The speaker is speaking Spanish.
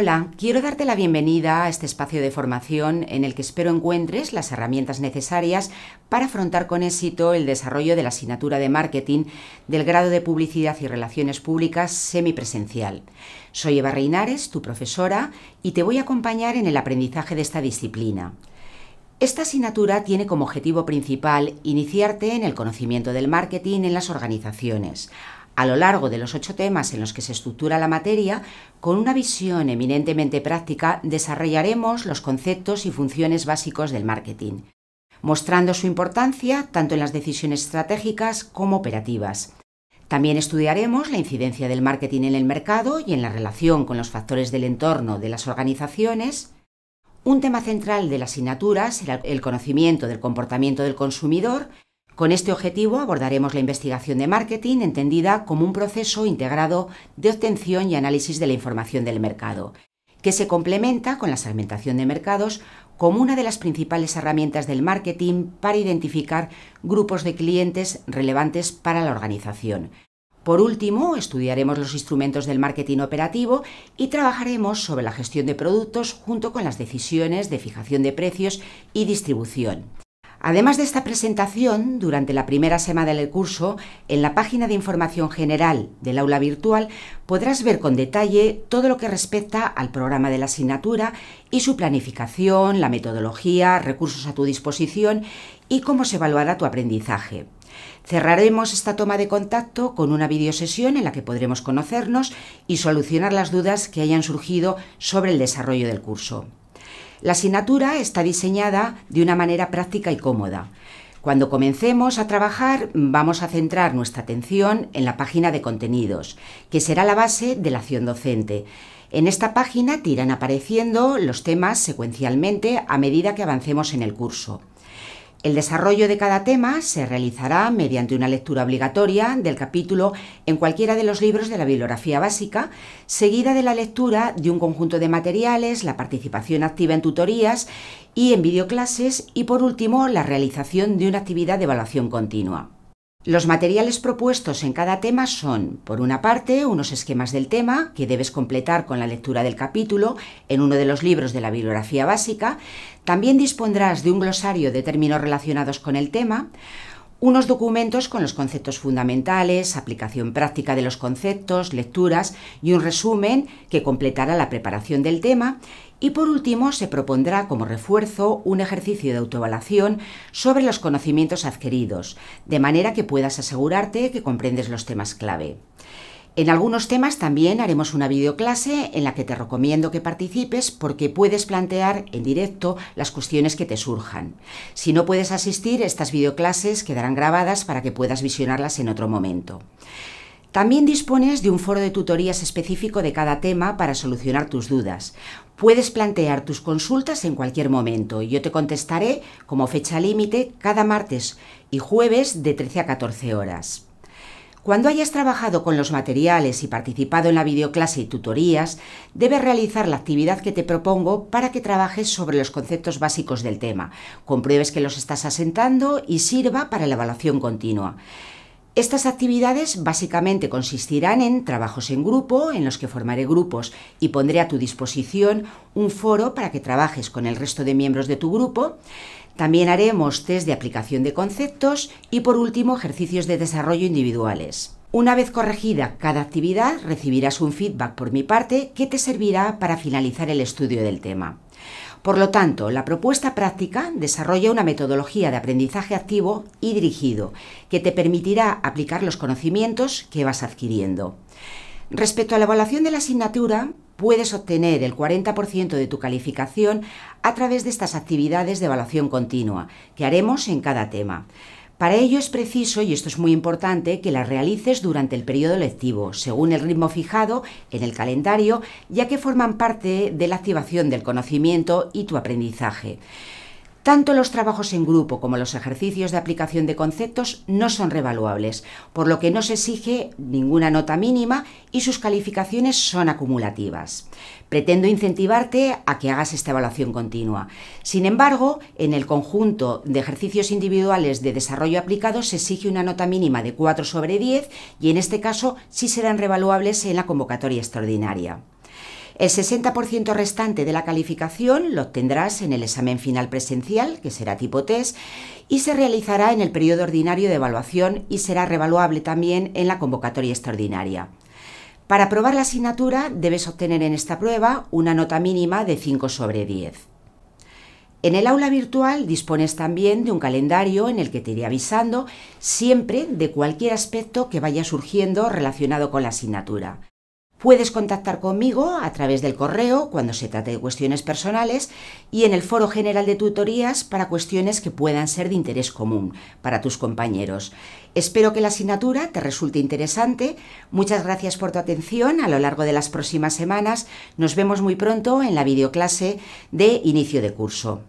Hola, quiero darte la bienvenida a este espacio de formación en el que espero encuentres las herramientas necesarias para afrontar con éxito el desarrollo de la asignatura de marketing del grado de publicidad y relaciones públicas semipresencial. Soy Eva Reinares, tu profesora, y te voy a acompañar en el aprendizaje de esta disciplina. Esta asignatura tiene como objetivo principal iniciarte en el conocimiento del marketing en las organizaciones, a lo largo de los ocho temas en los que se estructura la materia, con una visión eminentemente práctica, desarrollaremos los conceptos y funciones básicos del marketing, mostrando su importancia tanto en las decisiones estratégicas como operativas. También estudiaremos la incidencia del marketing en el mercado y en la relación con los factores del entorno de las organizaciones. Un tema central de la asignatura será el conocimiento del comportamiento del consumidor con este objetivo abordaremos la investigación de marketing entendida como un proceso integrado de obtención y análisis de la información del mercado, que se complementa con la segmentación de mercados como una de las principales herramientas del marketing para identificar grupos de clientes relevantes para la organización. Por último, estudiaremos los instrumentos del marketing operativo y trabajaremos sobre la gestión de productos junto con las decisiones de fijación de precios y distribución. Además de esta presentación, durante la primera semana del curso, en la página de información general del aula virtual podrás ver con detalle todo lo que respecta al programa de la asignatura y su planificación, la metodología, recursos a tu disposición y cómo se evaluará tu aprendizaje. Cerraremos esta toma de contacto con una videosesión en la que podremos conocernos y solucionar las dudas que hayan surgido sobre el desarrollo del curso. La asignatura está diseñada de una manera práctica y cómoda. Cuando comencemos a trabajar vamos a centrar nuestra atención en la página de contenidos, que será la base de la acción docente. En esta página te irán apareciendo los temas secuencialmente a medida que avancemos en el curso. El desarrollo de cada tema se realizará mediante una lectura obligatoria del capítulo en cualquiera de los libros de la bibliografía básica, seguida de la lectura de un conjunto de materiales, la participación activa en tutorías y en videoclases y por último la realización de una actividad de evaluación continua. Los materiales propuestos en cada tema son, por una parte, unos esquemas del tema que debes completar con la lectura del capítulo en uno de los libros de la bibliografía básica, también dispondrás de un glosario de términos relacionados con el tema, unos documentos con los conceptos fundamentales, aplicación práctica de los conceptos, lecturas y un resumen que completará la preparación del tema. Y por último, se propondrá como refuerzo un ejercicio de autoevaluación sobre los conocimientos adquiridos, de manera que puedas asegurarte que comprendes los temas clave. En algunos temas también haremos una videoclase en la que te recomiendo que participes porque puedes plantear en directo las cuestiones que te surjan. Si no puedes asistir, estas videoclases quedarán grabadas para que puedas visionarlas en otro momento. También dispones de un foro de tutorías específico de cada tema para solucionar tus dudas. Puedes plantear tus consultas en cualquier momento y yo te contestaré como fecha límite cada martes y jueves de 13 a 14 horas. Cuando hayas trabajado con los materiales y participado en la videoclase y tutorías, debes realizar la actividad que te propongo para que trabajes sobre los conceptos básicos del tema, compruebes que los estás asentando y sirva para la evaluación continua. Estas actividades básicamente consistirán en trabajos en grupo, en los que formaré grupos y pondré a tu disposición un foro para que trabajes con el resto de miembros de tu grupo. También haremos test de aplicación de conceptos y por último ejercicios de desarrollo individuales. Una vez corregida cada actividad, recibirás un feedback por mi parte que te servirá para finalizar el estudio del tema. Por lo tanto, la propuesta práctica desarrolla una metodología de aprendizaje activo y dirigido que te permitirá aplicar los conocimientos que vas adquiriendo. Respecto a la evaluación de la asignatura, puedes obtener el 40% de tu calificación a través de estas actividades de evaluación continua que haremos en cada tema. Para ello es preciso, y esto es muy importante, que las realices durante el periodo lectivo, según el ritmo fijado en el calendario, ya que forman parte de la activación del conocimiento y tu aprendizaje. Tanto los trabajos en grupo como los ejercicios de aplicación de conceptos no son revaluables, por lo que no se exige ninguna nota mínima y sus calificaciones son acumulativas. Pretendo incentivarte a que hagas esta evaluación continua. Sin embargo, en el conjunto de ejercicios individuales de desarrollo aplicado se exige una nota mínima de 4 sobre 10 y en este caso sí serán revaluables en la convocatoria extraordinaria. El 60% restante de la calificación lo obtendrás en el examen final presencial, que será tipo test, y se realizará en el periodo ordinario de evaluación y será revaluable también en la convocatoria extraordinaria. Para aprobar la asignatura debes obtener en esta prueba una nota mínima de 5 sobre 10. En el aula virtual dispones también de un calendario en el que te iré avisando siempre de cualquier aspecto que vaya surgiendo relacionado con la asignatura. Puedes contactar conmigo a través del correo cuando se trate de cuestiones personales y en el foro general de tutorías para cuestiones que puedan ser de interés común para tus compañeros. Espero que la asignatura te resulte interesante. Muchas gracias por tu atención a lo largo de las próximas semanas. Nos vemos muy pronto en la videoclase de inicio de curso.